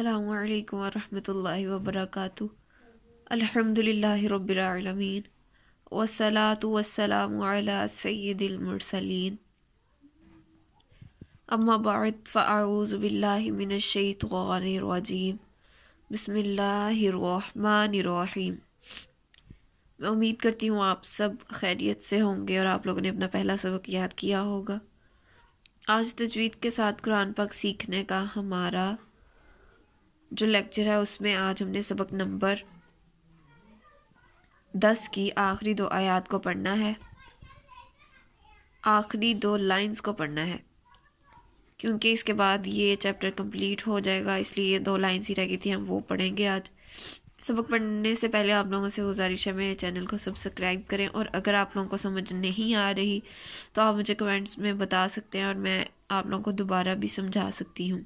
अल्लाम वरहमल वबरक अलहमदिल्ला रबालमीन वसलात वसलाम सैदिलमरसलिन अम्मा बाद मैं उम्मीद करती हूँ आप सब खैरियत से होंगे और आप लोगों ने अपना पहला सबक याद किया होगा आज तजवीद के साथ कुरान पाक सीखने का हमारा जो लेक्चर है उसमें आज हमने सबक नंबर दस की आखिरी दो आयात को पढ़ना है आखिरी दो लाइंस को पढ़ना है क्योंकि इसके बाद ये चैप्टर कंप्लीट हो जाएगा इसलिए ये दो लाइंस ही रह गई थी हम वो पढ़ेंगे आज सबक पढ़ने से पहले आप लोगों से गुजारिश है मेरे चैनल को सब्सक्राइब करें और अगर आप लोगों को समझ नहीं आ रही तो आप मुझे कमेंट्स में बता सकते हैं और मैं आप लोगों को दोबारा भी समझा सकती हूँ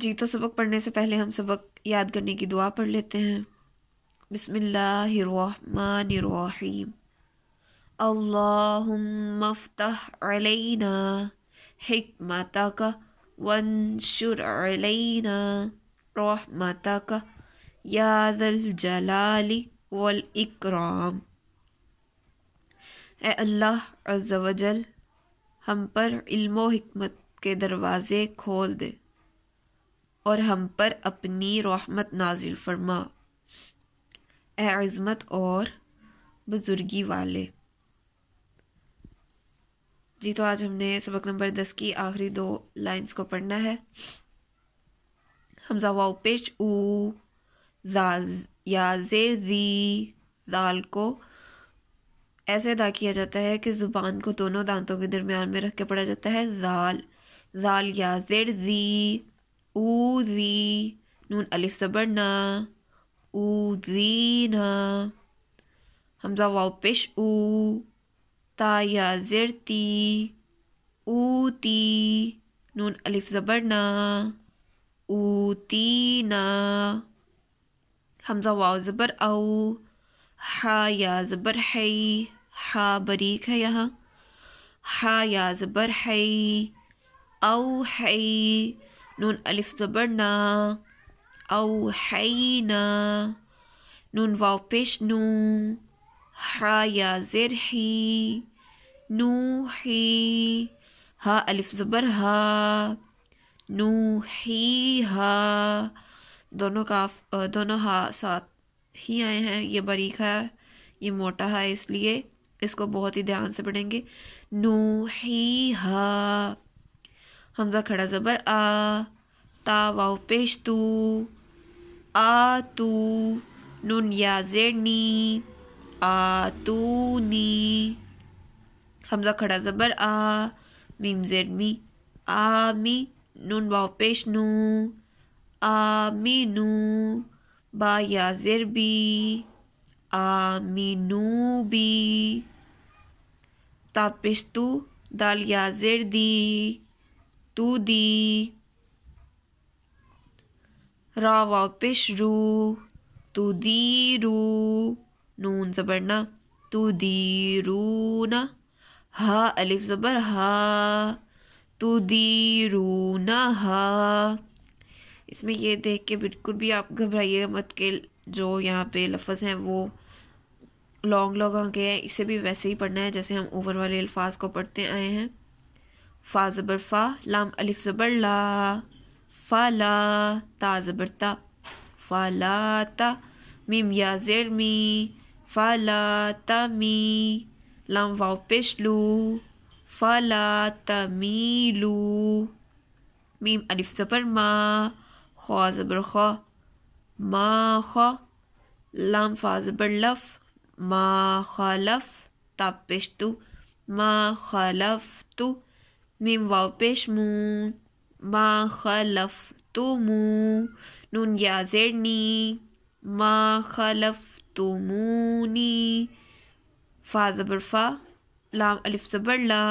जी तो सबक पढ़ने से पहले हम सबक याद करने की दुआ पढ़ लेते हैं बसमीम अल्लाफ़्तः अलैना हिकमतक वंशुर अलैना रहमतक यादल जलाली वल इक्राम ए अल्लाह अज़्ज़वजल हम पर इल्मो हिकमत के दरवाज़े खोल दे और हम पर अपनी रहमत नाजिल फरमा एज़मत और बुज़ुर्गी वाले जी तो आज हमने सबक नंबर दस की आखिरी दो लाइंस को पढ़ना है हमजा वाओ पेश ऊ या जेर जी दाल को ऐसे अदा किया जाता है कि ज़ुबान को दोनों दांतों के दरमियान में रख के पढ़ा जाता है जाल जाल या जेर जी أوذي نون ألف زبرنا أوذينا همزة واو بيش أو تايا زرتي أوتي نون ألف زبرنا أوتينا همزة واو زبر أو حا يا زبر حي حا بريك है यहाँ حا يا زبر حي أو حي नून अलिफ ज़बरना औ हैना नून वाव पेश नू हा या ज़िर ही नू ही हा अलिफ ज़बर हा नू ही हा दोनों का दोनों हा साथ ही आए हैं ये बारीक है ये मोटा है इसलिए इसको बहुत ही ध्यान से पढ़ेंगे नू ही हा हमजा खड़ा ज़बर आ ता वाव पेश तू आ तू नून या जेड नी आ तू नी हमजा खड़ा ज़बर आ मीम जेड मी आ मी नून वाव पेश नू आ मी नू बा या जेर बी आ मी नू बी ता पेश तू दाल या जेड दी रा the रू तू दी रू नून जबर ना तू दी रू ना हा अलिफ जबर हा तू दी रू न हा इसमें ये देख के बिल्कुल भी आप घबराइए मत के जो यहाँ पे लफज हैं वो लॉन्ग लॉन्ग आगे हैं इसे भी वैसे ही पढ़ना है जैसे हम ऊपर वाले अल्फाज को पढ़ते आए हैं फ़ा ज़बर फ़ा लाम अलिफ ज़बर ला फ़ाला ता ज़बर ता फ़ाला ता मीम या ज़ेर मी फ़ाला ता मी लाम वाव पेश लू फ़ाला तमीलू मीम अलिफ ज़बर मा खा ज़बर खा मा खा लाम फ़ा ज़बर लफ़ मा खालफ ताब पेश तू मा खालफ तू ميم واو بيش مو ما خلفتم نون يا زرني ما خلفتموني فا زبر فا لام ألف زبر لا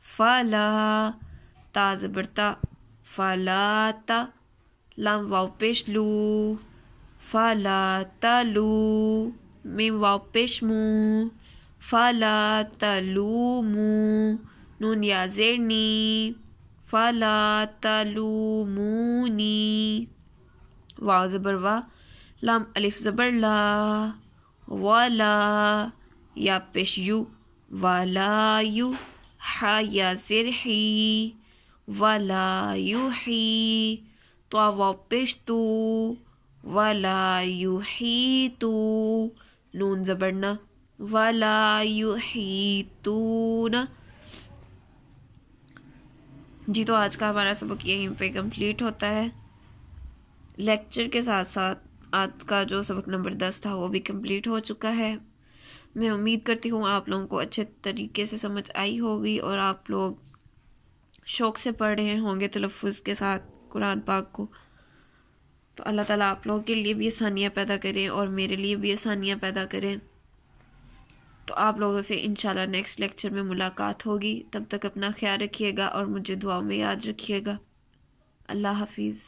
فلا تا زبر تا فلا تا لام واو بيش لو فلا تلو ميم واو بيش مو فلا تلومو नून या जेरनी फला तलूमूनी वाव ज़बर वाह लाम अलिफ ज़बर ला वाला या पेश यू वाला यू हा या जेर ही वाला यू ही तो वाव तू वाला यू ही तू नून ज़बरना वाला यू ही तू ना जी तो आज का हमारा सबक यहीं पे कंप्लीट होता है लेक्चर के साथ साथ आज का जो सबक नंबर दस था वो भी कंप्लीट हो चुका है मैं उम्मीद करती हूँ आप लोगों को अच्छे तरीके से समझ आई होगी और आप लोग शौक़ से पढ़ रहे होंगे तलफ़ के साथ कुरान पाक को तो अल्लाह ताला आप लोगों के लिए भी आसानियाँ पैदा करें और मेरे लिए भी आसानियाँ पैदा करें तो आप लोगों से इन नेक्स्ट लेक्चर में मुलाकात होगी तब तक अपना ख्याल रखिएगा और मुझे दुआ में याद रखिएगा अल्लाह हाफिज़